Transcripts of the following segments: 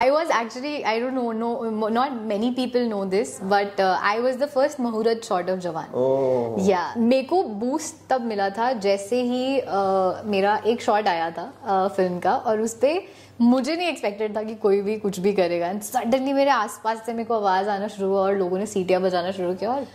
I was actually, I don't know, no, not many people know this, but uh, I was the first Mahurat shot of Jawan. Oh. Yeah. मेरे को boost तब मिला था जैसे ही uh, मेरा एक shot आया था uh, फिल्म का और उस पर मुझे नहीं एक्सपेक्टेड था कि कोई भी कुछ भी करेगा एंड सडनली मेरे आसपास से मेरे को आवाज़ आना शुरू हुआ और लोगों ने सीटियाँ बजाना शुरू किया और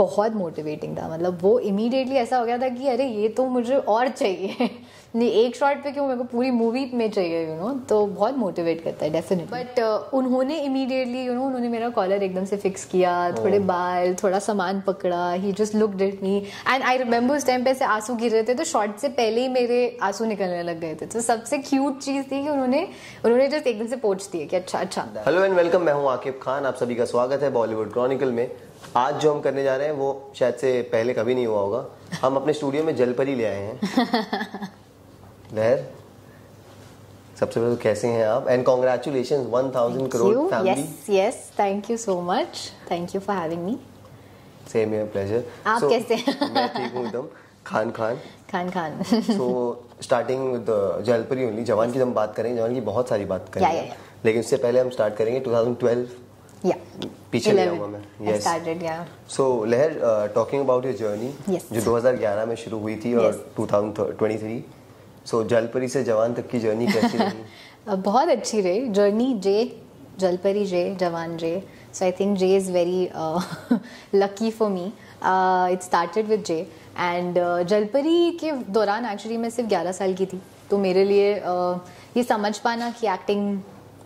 बहुत मोटिवेटिंग था मतलब वो इमीडिएटली ऐसा हो गया था कि अरे ये तो मुझे और चाहिए नहीं एक शॉट पे क्यों मेरे को पूरी मूवी में चाहिए यू you नो know? तो बहुत मोटिवेट करता है डेफिनेटली बट uh, उन्होंने इमीडिएटली यू नो उन्होंने मेरा कॉलर एकदम से फिक्स किया oh. थोड़े बाल थोड़ा सामान पकड़ा ही just looked at me and I remember उस टाइम पे ऐसे आंसू गिर रहे थे तो शॉट से पहले ही मेरे आंसू निकलने लग गए थे तो सबसे क्यूट चीज़ थी कि उन्होंने उन्होंने जस्ट एकदम से पोच दिया कि अच्छा अच्छा हेलो एंड वेलकम मैं हूँ आकिब खान आप सभी का स्वागत है बॉलीवुड क्रॉनिकल में आज जो हम करने जा रहे हैं वो शायद से पहले कभी नहीं हुआ होगा हम अपने स्टूडियो में जलपरी ले आए हैं लहर सबसे पहले तो कैसे हैं आप and congratulation one thousand crore yes yes thank you so much thank you for having me same your pleasure आप so, कैसे हैं मैं ठीक हूँ एकदम Khan Khan Khan Khan so starting with Jalpari only Jawan की हम बात करेंगे जवान की बहुत सारी बात करेंगे yeah, yeah, yeah. लेकिन उससे पहले हम स्टार्ट करेंगे 2012 पीछे गया हुआ मैं सो लहर टॉकिंग अबाउट योर जर्नी जो 2011 में शुरू हुई थी और 2023 सो जलपरी से जवान तक की जर्नी कैसी रही बहुत अच्छी रही journey J Jalpari J Jawan J so I think J is very lucky for me it started with J and Jalpari के दौरान एक्चुअली मैं सिर्फ 11 साल की थी तो मेरे लिए uh, ये समझ पाना कि एक्टिंग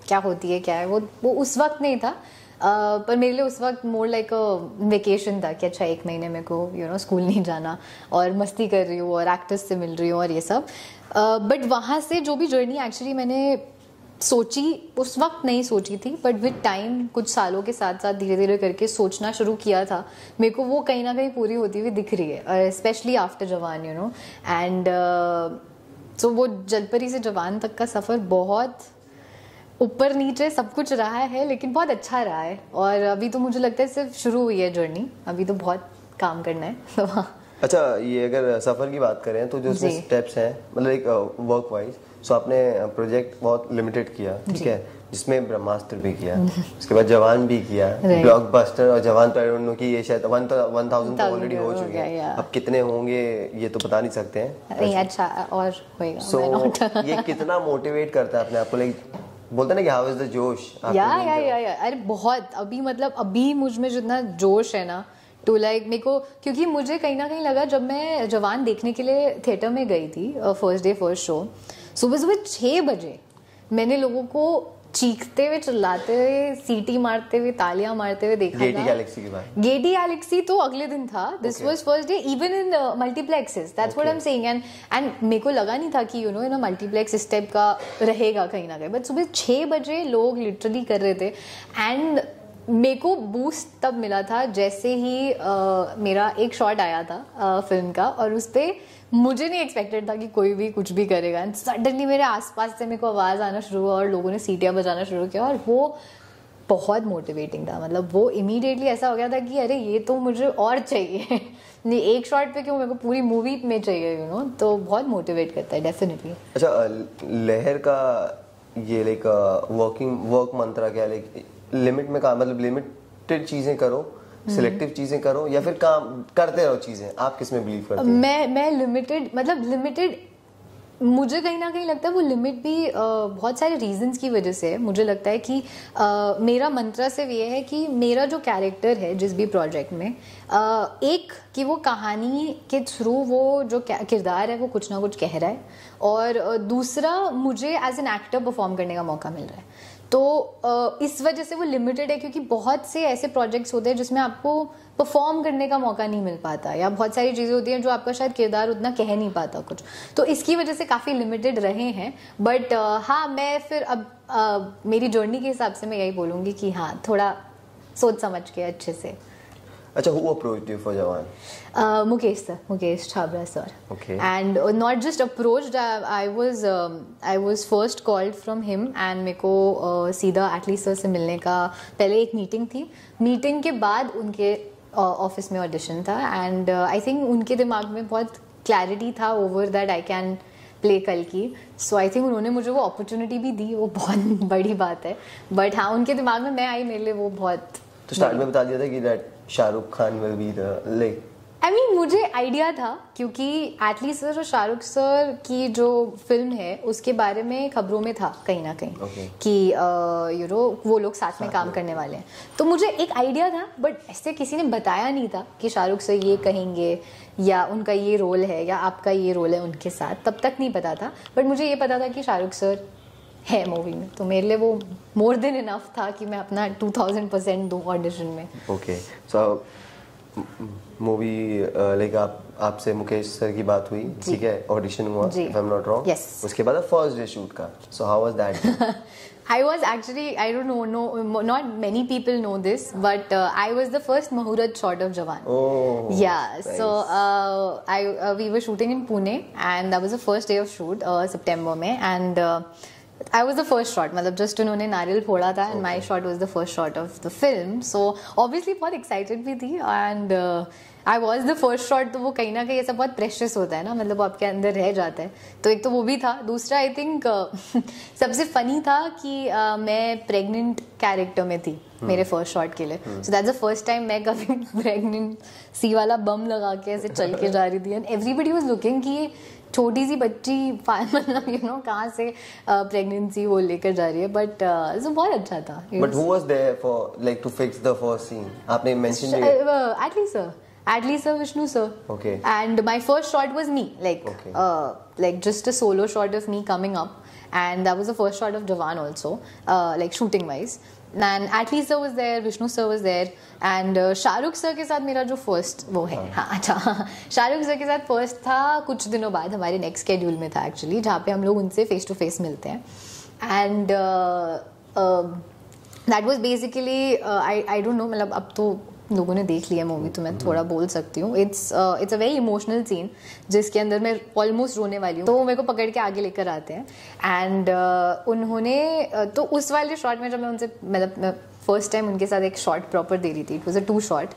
क्या होती है क्या है वो वो उस वक्त नहीं था पर मेरे लिए उस वक्त मोर लाइक अ वेकेशन था कि अच्छा एक महीने मेरे को यू नो स्कूल नहीं जाना और मस्ती कर रही हूँ और एक्टर्स से मिल रही हूँ और ये सब बट वहाँ से जो भी जर्नी एक्चुअली मैंने सोची उस वक्त नहीं सोची थी बट विद टाइम कुछ सालों के साथ साथ धीरे धीरे करके सोचना शुरू किया था मेरे को वो कहीं ना कहीं पूरी होती हुई दिख रही है specially after Jawan you know and so वो जलपरी से जवान तक का सफ़र बहुत ऊपर नीचे सब कुछ रहा है लेकिन बहुत अच्छा रहा है और अभी तो मुझे लगता है सिर्फ शुरू हुई है जर्नी अभी तो बहुत काम करना है तो अच्छा ये अगर सफ़र की बात करें तो जो उसमें स्टेप्स हैं मतलब एक वर्क वाइज सो आपने प्रोजेक्ट बहुत लिमिटेड किया ठीक है जिसमें ब्रह्मास्त्र भी किया उसके बाद जवान भी किया ब्लॉकबस्टर और जवान तो आई कि ये शायद वन तो वन थाउजेंड तो ऑलरेडी हो चुके हैं अब कितने होंगे ये तो बता नहीं सकते हैं नहीं अच्छा और होएगा सो ये कितना मोटिवेट करता है अपने आप को लाइक बोलते ना कि हाउ इज द जोश या या या या अरे बहुत अभी मतलब अभी मुझ में जितना जोश है ना टू तो लाइक मेरे को क्योंकि मुझे कहीं ना कहीं लगा जब मैं जवान देखने के लिए थिएटर में गई थी फर्स्ट डे फर्स्ट शो सुबह सुबह छः बजे मैंने लोगों को चीखते हुए चिल्लाते हुए सीटी मारते हुए तालियां मारते हुए देखा गेटी गैलेक्सी के बाद गेटी गैलेक्सी तो अगले दिन था this was first day even in multiplexes that's what I am saying and and मेरे को लगा नहीं था कि यू नो इन मल्टीप्लेक्स इस टाइप का रहेगा कहीं ना कहीं बट सुबह छः बजे लोग लिटरली कर रहे थे एंड मेरे को बूस्ट तब मिला था जैसे ही आ, मेरा एक शॉट आया था आ, फिल्म का और उस पर मुझे नहीं एक्सपेक्टेड था कि कोई भी कुछ भी करेगा एंड सडनली मेरे आसपास से मेरे को आवाज़ आना शुरू हुआ और लोगों ने सीटियाँ बजाना शुरू किया और वो बहुत मोटिवेटिंग था मतलब वो इमीडिएटली ऐसा हो गया था कि अरे ये तो मुझे और चाहिए नहीं एक शॉट पे क्यों मेरे को पूरी मूवी में चाहिए यू you नो know? तो बहुत मोटिवेट करता है डेफिनेटली अच्छा लहर का ये लाइक वर्किंग वर्क मंत्रा क्या लाइक लिमिट में काम मतलब लिमिटेड चीजें करो सिलेक्टिव हम्म। चीजें करो या फिर काम करते रहो चीजें आप किस में बिलीव करते मैं मैं लिमिटेड मतलब लिमिटेड मुझे कहीं ना कहीं लगता है वो लिमिट भी बहुत सारे रीजंस की वजह से है मुझे लगता है कि मेरा मंत्रा सिर्फ ये है कि मेरा जो कैरेक्टर है जिस भी प्रोजेक्ट में एक कि वो कहानी के थ्रू वो जो किरदार है वो कुछ ना कुछ कह रहा है और दूसरा मुझे एज एन एक्टर परफॉर्म करने का मौका मिल रहा है तो इस वजह से वो लिमिटेड है क्योंकि बहुत से ऐसे प्रोजेक्ट्स होते हैं जिसमें आपको परफॉर्म करने का मौका नहीं मिल पाता या बहुत सारी चीज़ें होती हैं जो आपका शायद किरदार उतना कह नहीं पाता कुछ तो इसकी वजह से काफ़ी लिमिटेड रहे हैं बट हाँ मैं फिर अब आ, मेरी जर्नी के हिसाब से मैं यही बोलूँगी कि हाँ थोड़ा सोच समझ के अच्छे से अच्छा who approached you for Jawan? Uh, Mukesh sir, Mukesh Chabra sir. Okay. And uh, not just I was I was um, I was मेरे को uh, सीधा एटलीस्ट सर से मिलने का पहले एक मीटिंग थी मीटिंग के बाद उनके ऑफिस uh, में ऑडिशन था एंड आई थिंक उनके दिमाग में बहुत क्लैरिटी था over that I can play कल की सो आई थिंक उन्होंने मुझे वो अपॉर्चुनिटी भी दी वो बहुत बड़ी बात है बट हाँ उनके दिमाग में मैं आई मेरे लिए वो बहुत तो स्टार्ट में बता दिया था कि that Shah Rukh Khan will be the lead I mean मुझे आइडिया था क्योंकि एटलीस्ट सर और शाहरुख सर की जो फिल्म है उसके बारे में खबरों में था कहीं ना कहीं okay. कि यू नो वो लोग साथ में काम करने वाले हैं तो मुझे एक आइडिया था बट ऐसे किसी ने बताया नहीं था कि शाहरुख सर ये कहेंगे या उनका ये रोल है या आपका ये रोल है उनके साथ तब तक नहीं पता था बट मुझे ये पता था कि शाहरुख सर है मूवी में तो मेरे लिए वो मोर देन इनफ था कि मैं अपना टू थाउजेंड परसेंट दूँ ऑडिशन में ओके सो मूवी लाइक आप आपसे मुकेश सर की बात हुई ठीक है ऑडिशन हुआ if I am not wrong उसके बाद फर्स्ट डे शूट का so how was that I was actually I don't know no not many people know this but uh, I was the first Mahurat shot of Jawan. Oh. Yeah. Nice. So uh, I uh, we were shooting in Pune and that was the first day of shoot uh, September May and. Uh, I was the first shot मतलब just उन्होंने नारियल फोड़ा था and my shot was the first shot of the film so obviously बहुत excited भी थी and I was the first shot तो वो कहीं ना कहीं ऐसा बहुत प्रेशस होता है ना मतलब वो आपके अंदर रह जाता है तो एक तो वो भी था दूसरा आई थिंक uh, सबसे फनी था कि uh, मैं प्रेगनेंट कैरेक्टर में थी hmm. मेरे फर्स्ट शॉट के लिए so that's the first time मैं कभी प्रेगनेंट सी वाला बम लगा के ऐसे चल के जा रही थी एंड एवरीबडी वॉज लुकिंग की छोटी सी बच्ची मतलब यू नो कहाँ से प्रेगनेंसी वो लेकर जा रही है बट सो बहुत अच्छा था but who was there for like to fix the first scene आपने मेंशन किया Atlee sir Atlee sir Vishnu sir okay and my first shot was me like like just a solo shot of me coming up and that was the first shot of Jawan also like shooting wise and Atlee sir was there Vishnu sir was there and Shah Rukh sir के साथ मेरा जो first वो है हाँ, हाँ अच्छा Shahrukh sir के साथ फर्स्ट था कुछ दिनों बाद हमारे नेक्स्ट स्केड्यूल में था एक्चुअली जहाँ पे हम लोग उनसे फेस टू फेस मिलते हैं and that was basically I I don't know मतलब अब तो लोगों ने देख लिया मूवी तो मैं थोड़ा बोल सकती हूँ it's it's a very emotional scene जिसके अंदर मैं ऑलमोस्ट रोने वाली हूँ तो वो मेरे को पकड़ के आगे लेकर आते हैं एंड uh, उन्होंने uh, तो उस वाले शॉट में जब मैं उनसे मतलब फर्स्ट टाइम उनके साथ एक शॉट प्रॉपर दे रही थी it was a two shot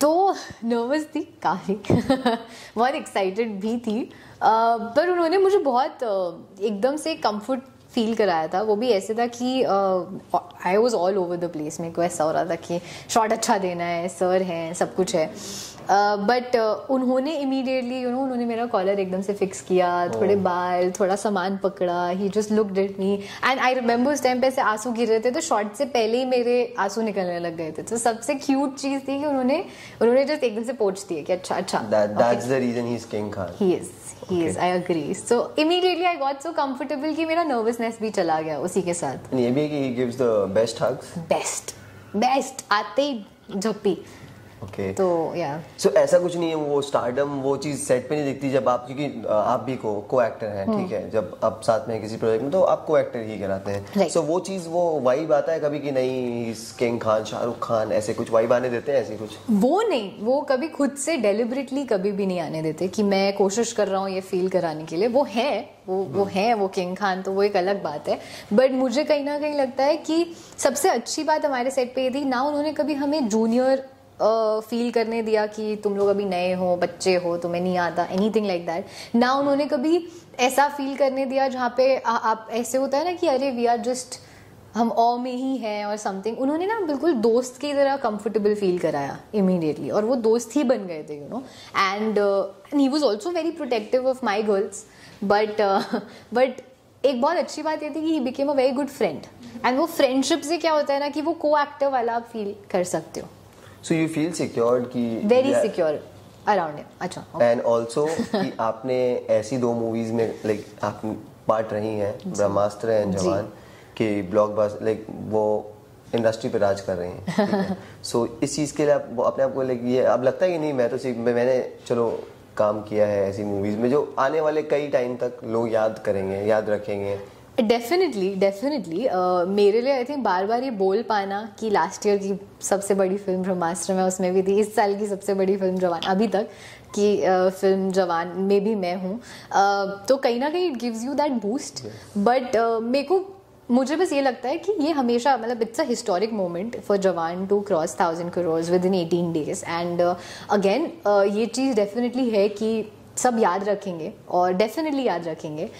तो नर्वस थी काफ़ी बहुत एक्साइटेड भी थी uh, पर उन्होंने मुझे बहुत uh, एकदम से कंफर्ट फील कराया था वो भी ऐसे था कि I was all over the place मेरे को ऐसा हो रहा था कि शॉट अच्छा देना है सर है सब कुछ है बट uh, uh, उन्होंने इमीडिएटली यू नो उन्होंने मेरा कॉलर एकदम से फिक्स किया oh. थोड़े बाल थोड़ा सामान पकड़ा ही just looked at me and I remember उस टाइम पे ऐसे आंसू गिर रहे थे तो शॉर्ट से पहले ही मेरे आंसू निकलने लग गए थे तो सबसे क्यूट चीज थी कि उन्होंने उन्होंने जस्ट एकदम से पोच दिया कि अच्छा अच्छा that's the reason he is king Khan he is कि मेरा नर्वसनेस भी चला गया उसी के साथ ये भी कि आते ही झप्पी ओके तो या सो ऐसा कुछ नहीं है वो स्टारडम वो चीज सेट पे नहीं दिखती जब आप क्योंकि आप भी को को एक्टर हैं ठीक हम्म. है जब आप साथ में किसी प्रोजेक्ट में तो आप को एक्टर ही कराते हैं सो वो चीज वो वाइब आता है कभी कि नहीं किंग खान शाहरुख खान ऐसे कुछ वाइब आने देते हैं ऐसे कुछ वो नहीं वो कभी खुद से डेलिबरेटली कभी भी नहीं आने देते कि मैं कोशिश कर रहा हूँ ये फील कराने के लिए वो है वो वो हम्म. है वो किंग खान तो वो एक अलग बात है बट मुझे कहीं ना कहीं लगता है कि सबसे अच्छी बात हमारे सेट पे ये थी ना उन्होंने कभी हमें जूनियर फील करने दिया कि तुम लोग अभी नए हो बच्चे हो तुम्हें नहीं आता एनी थिंग लाइक दैट ना उन्होंने कभी ऐसा फील करने दिया जहाँ पे आ, आप ऐसे होता है ना कि अरे वी आर जस्ट हम ओ में ही हैं और समथिंग उन्होंने ना बिल्कुल दोस्त की तरह कंफर्टेबल फील कराया इमीडिएटली और वो दोस्त ही बन गए थे you know and he was also very protective of my girls but but एक बहुत अच्छी बात ये थी कि he became a very good friend and वो फ्रेंडशिप से क्या होता है ना कि वो को एक्टर वाला आप फील कर सकते हो सो यू फील सिक्योर्ड कि वेरी सिक्योर अराउंड हिम अच्छा एंड आल्सो कि आपने ऐसी दो मूवीज में लाइक आप पार्ट रही हैं ब्रह्मास्त्र एंड जवान कि ब्लॉकबस्टर लाइक वो इंडस्ट्री पे राज कर रहे हैं सो so, इस चीज़ के लिए आप अपने आप को लाइक ये अब लगता है कि नहीं मैं तो सिर्फ मैं, मैंने चलो काम किया है ऐसी मूवीज में जो आने वाले कई टाइम तक लोग याद करेंगे याद रखेंगे डेफिनेटली डेफिनेटली uh, मेरे लिए आई थिंक बार बार ये बोल पाना कि लास्ट ईयर की सबसे बड़ी फिल्म ब्रह्मास्त्र में उसमें भी थी इस साल की सबसे बड़ी फिल्म जवान अभी तक कि uh, फिल्म जवान में भी मैं हूँ uh, तो कहीं ना कहीं it gives you that boost but मेरे को मुझे बस ये लगता है कि ये हमेशा मतलब it's a historic moment for Jawan to cross thousand crores within eighteen days and again ये चीज़ डेफिनेटली है कि सब याद रखेंगे और डेफिनेटली याद रखेंगे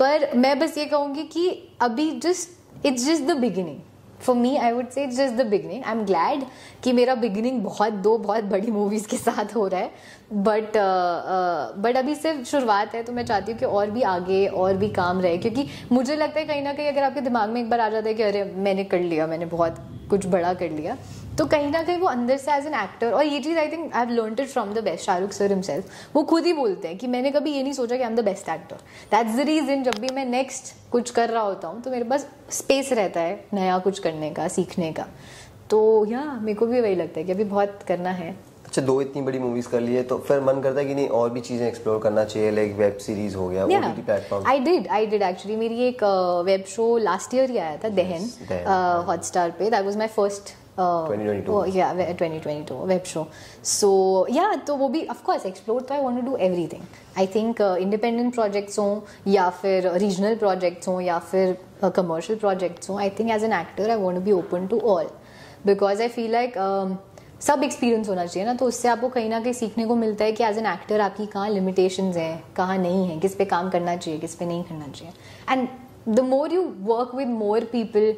पर मैं बस ये कहूँगी कि अभी just it's just the beginning for me I would say it's just the beginning I am glad कि मेरा बिगिनिंग बहुत दो बहुत बड़ी मूवीज़ के साथ हो रहा है बट बट uh, uh, अभी सिर्फ शुरुआत है तो मैं चाहती हूँ कि और भी आगे और भी काम रहे क्योंकि मुझे लगता है कहीं ना कहीं अगर आपके दिमाग में एक बार आ जाता है कि अरे मैंने कर लिया मैंने बहुत कुछ बड़ा कर लिया तो कहीं ना कहीं वो अंदर से एज एन एक्टर और ये चीज़ I think I have learned it from the best Shah Rukh sir himself वो खुद ही बोलते हैं कि मैंने कभी ये नहीं सोचा कि I am the best actor that's the reason जब भी मैं नेक्स्ट कुछ कर रहा होता हूँ तो मेरे पास स्पेस रहता है नया कुछ करने का सीखने का तो या मेरे को भी वही लगता है कि अभी बहुत करना है अच्छा दो इतनी बड़ी मूवीज कर ली है तो फिर मन करता है कि नहीं और भी चीजें एक्सप्लोर करना चाहिए लाइक वेब सीरीज हो गया platform I did I did actually मेरी एक वेब शो लास्ट ईयर ही आया था दहन हॉटस्टार हाँ। पे that was my first Uh, 2022 oh, yeah 2022 web show so yeah तो वो भी of course explore तो I want to do everything I think uh, independent projects हों या फिर regional projects हों या फिर uh, commercial projects हों I think as an actor I want to be open to all because I feel like um, सब experience होना चाहिए ना तो उससे आपको कहीं ना कहीं सीखने को मिलता है कि एज एन एक्टर आपकी कहाँ लिमिटेशन हैं कहाँ नहीं है किस पे काम करना चाहिए किस पे नहीं करना चाहिए and the more you work with more people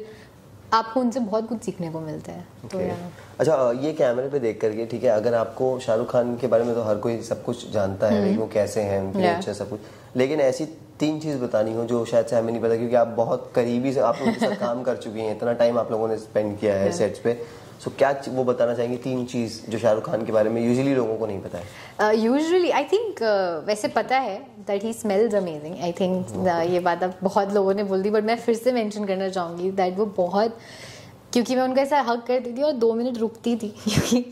आपको उनसे बहुत कुछ सीखने को मिलता है तो okay. तो अच्छा ये कैमरे पे देख करके ठीक है अगर आपको शाहरुख खान के बारे में तो हर कोई सब कुछ जानता है हम्म। वो कैसे हैं उनके अच्छा सब कुछ लेकिन ऐसी तीन चीज़ बतानी हो जो शायद से हमें नहीं पता क्योंकि आप बहुत करीबी से आप के साथ काम कर चुकी हैं इतना टाइम आप लोगों ने स्पेंड किया है सेट्स पे सो क्या वो बताना चाहेंगे तीन चीज़ जो शाहरुख खान के बारे में यूजुअली लोगों को नहीं पता है यूजुअली आई थिंक वैसे पता है that he smells amazing I think ये बात अब बहुत लोगों ने बोल दी बट मैं फिर से मेंशन करना चाहूँगी दैट वो बहुत क्योंकि मैं उनका ऐसा हक करती थी और दो मिनट रुकती थी क्योंकि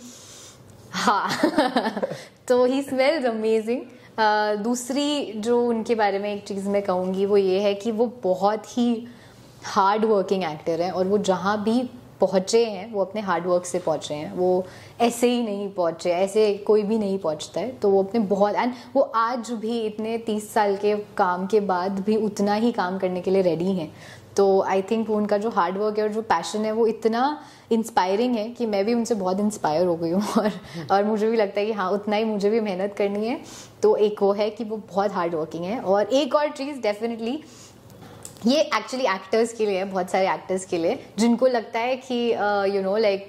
हाँ तो ही स्मेल्स अमेजिंग दूसरी जो उनके बारे में एक चीज़ मैं कहूँगी वो ये है कि वो बहुत ही हार्ड वर्किंग एक्टर हैं और वो जहाँ भी पहुँचे हैं वो अपने हार्डवर्क से पहुँच रहे हैं वो ऐसे ही नहीं पहुँचे ऐसे कोई भी नहीं पहुँचता है तो वो अपने बहुत एंड वो आज भी इतने तीस साल के काम के बाद भी उतना ही काम करने के लिए रेडी हैं तो आई थिंक उनका जो हार्डवर्क है और जो पैशन है वो इतना इंस्पायरिंग है कि मैं भी उनसे बहुत इंस्पायर हो गई हूँ और और मुझे भी लगता है कि हाँ उतना ही मुझे भी मेहनत करनी है तो एक वो है कि वो बहुत हार्ड वर्किंग है और एक और चीज़ डेफिनेटली ये एक्चुअली एक्टर्स के लिए बहुत सारे एक्टर्स के लिए जिनको लगता है कि यू नो लाइक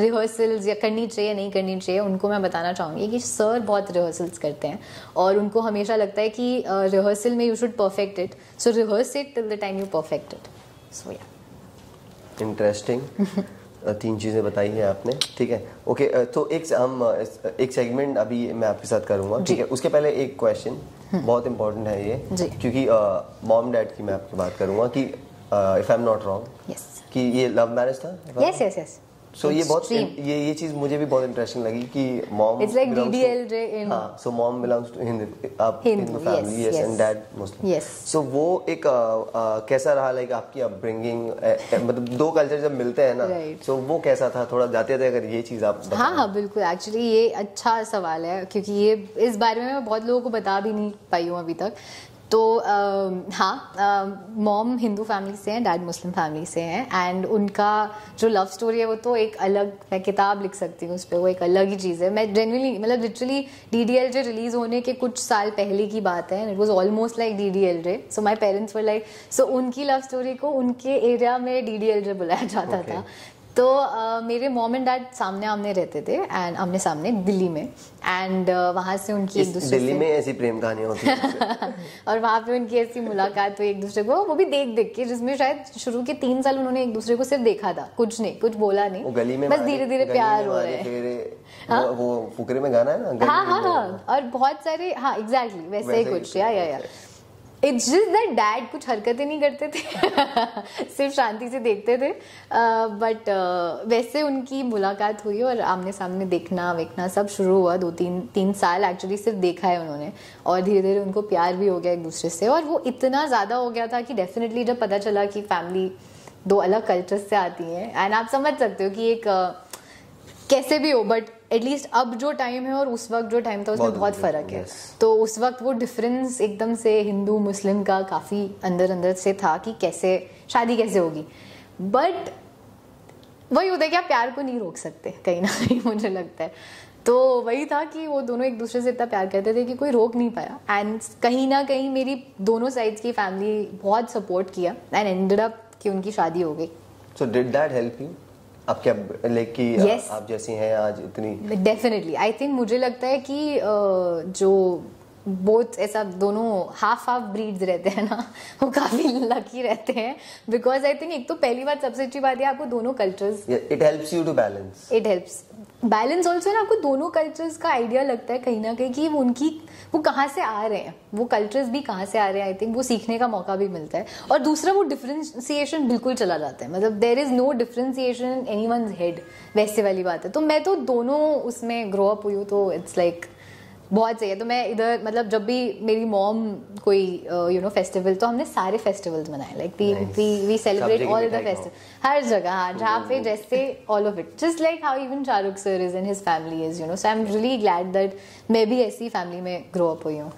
रिहर्सल्स या करनी चाहिए नहीं करनी चाहिए उनको मैं बताना चाहूँगी कि सर बहुत रिहर्सल्स करते हैं और उनको हमेशा लगता है कि रिहर्सल uh, में you should perfect it so rehearse it till the time you perfect it so या इंटरेस्टिंग तीन चीज़ें बताई हैं आपने ठीक है ओके तो एक हम एक सेगमेंट अभी मैं आपके साथ करूँगा ठीक है उसके पहले एक क्वेश्चन हम्म। बहुत इंपॉर्टेंट है ये क्योंकि मॉम डैड की मैं आपकी बात करूँगा कि if I am not wrong कि ये लव मैरिज था yes yes yes so so ये बहुत ये ये चीज मुझे भी बहुत इंटरेस्टिंग लगी कि mom it's like DDLJ in हां so mom belongs to Hindu आप Hindu family yes and dad Muslim yes so वो एक uh, uh, कैसा रहा लाइक आपकी अपब्रिंगिंग मतलब दो कल्चर जब मिलते हैं ना सो वो कैसा था थोड़ा जाते थे अगर ये चीज आप हां हां हाँ, बिल्कुल एक्चुअली ये अच्छा सवाल है क्योंकि ये इस बारे में मैं बहुत लोगों को बता भी नहीं पाई हूं अभी तक तो हाँ मॉम हिंदू फैमिली से हैं डैड मुस्लिम फैमिली से हैं एंड उनका जो लव स्टोरी है वो तो एक अलग मैं किताब लिख सकती हूँ उस पर वो एक अलग ही चीज़ है मैं जेनवनली मतलब literally D D L J release होने के कुछ साल पहले की बात है it was almost like D D L J so my parents were like so उनकी लव स्टोरी को उनके एरिया में डी डी एल जे बुलाया जाता okay. था तो uh, मेरे मॉम एंड डैड सामने आमने रहते थे एंड आमने सामने दिल्ली में एंड uh, वहाँ से उनकी एक दूसरे दिल्ली में ऐसी प्रेम कहानी होती है और वहाँ पे उनकी ऐसी मुलाकात हुई एक दूसरे को वो भी देख देख के जिसमें शायद शुरू के तीन साल उन्होंने एक दूसरे को सिर्फ देखा था कुछ नहीं कुछ बोला नहीं गली में बस धीरे धीरे प्यार हो रहे है हाँ। वो फुकरे में गाना है ना हाँ हाँ हाँ और बहुत सारे हाँ एग्जैक्टली वैसे ही कुछ या या इट्स जस्ट दैट डैड कुछ हरकतें नहीं करते थे सिर्फ शांति से देखते थे बट uh, uh, वैसे उनकी मुलाकात हुई और आमने सामने देखना वेखना सब शुरू हुआ दो तीन तीन साल एक्चुअली सिर्फ देखा है उन्होंने और धीरे धीरे उनको प्यार भी हो गया एक दूसरे से और वो इतना ज़्यादा हो गया था कि डेफिनेटली जब पता चला कि फैमिली दो अलग कल्चर से आती हैं एंड आप समझ सकते हो कि एक uh, कैसे भी हो बट एटलीस्ट अब जो टाइम है और उस वक्त जो टाइम था उसमें बहुत, बहुत फ़र्क है तो उस वक्त वो डिफरेंस एकदम से हिंदू मुस्लिम का काफ़ी अंदर अंदर से था कि कैसे शादी कैसे होगी बट वही होता है कि आप प्यार को नहीं रोक सकते कहीं ना कहीं मुझे लगता है तो वही था कि वो दोनों एक दूसरे से इतना प्यार करते थे कि कोई रोक नहीं पाया एंड कहीं ना कहीं मेरी दोनों साइड्स की फैमिली बहुत सपोर्ट किया एंड एंडेड अप कि उनकी शादी हो गई so did that help you आप क्या लाइक कि yes. आप जैसी हैं आज इतनी डेफिनेटली आई थिंक मुझे लगता है कि जो बोथ ऐसा दोनों हाफ हाफ ब्रीड्स रहते हैं ना वो काफ़ी लकी रहते हैं बिकॉज आई थिंक एक तो पहली बात सबसे अच्छी बात है आपको दोनों cultures it helps you to balance it helps balance also ना आपको दोनों कल्चर्स का आइडिया लगता है कहीं ना कहीं कि वो उनकी वो कहाँ से आ रहे हैं वो कल्चर्स भी कहाँ से आ रहे हैं आई थिंक वो सीखने का मौका भी मिलता है और दूसरा वो डिफ्रेंसिएशन बिल्कुल चला जाता है मतलब there is no differentiation in any one head वैसे वाली बात है तो मैं तो दोनों उसमें ग्रो अप हुई हूँ तो इट्स लाइक like, बहुत सही है तो मैं इधर मतलब जब भी मेरी मॉम कोई यू नो फेस्टिवल तो हमने सारे फेस्टिवल्स मनाए like we we celebrate all the festival हर जगह हाँ जहाँ पे जैसे all of it just like how even Shahrukh sir is in his family is you know so I am really glad that मैं भी ऐसी फैमिली में ग्रो अप हुई हूँ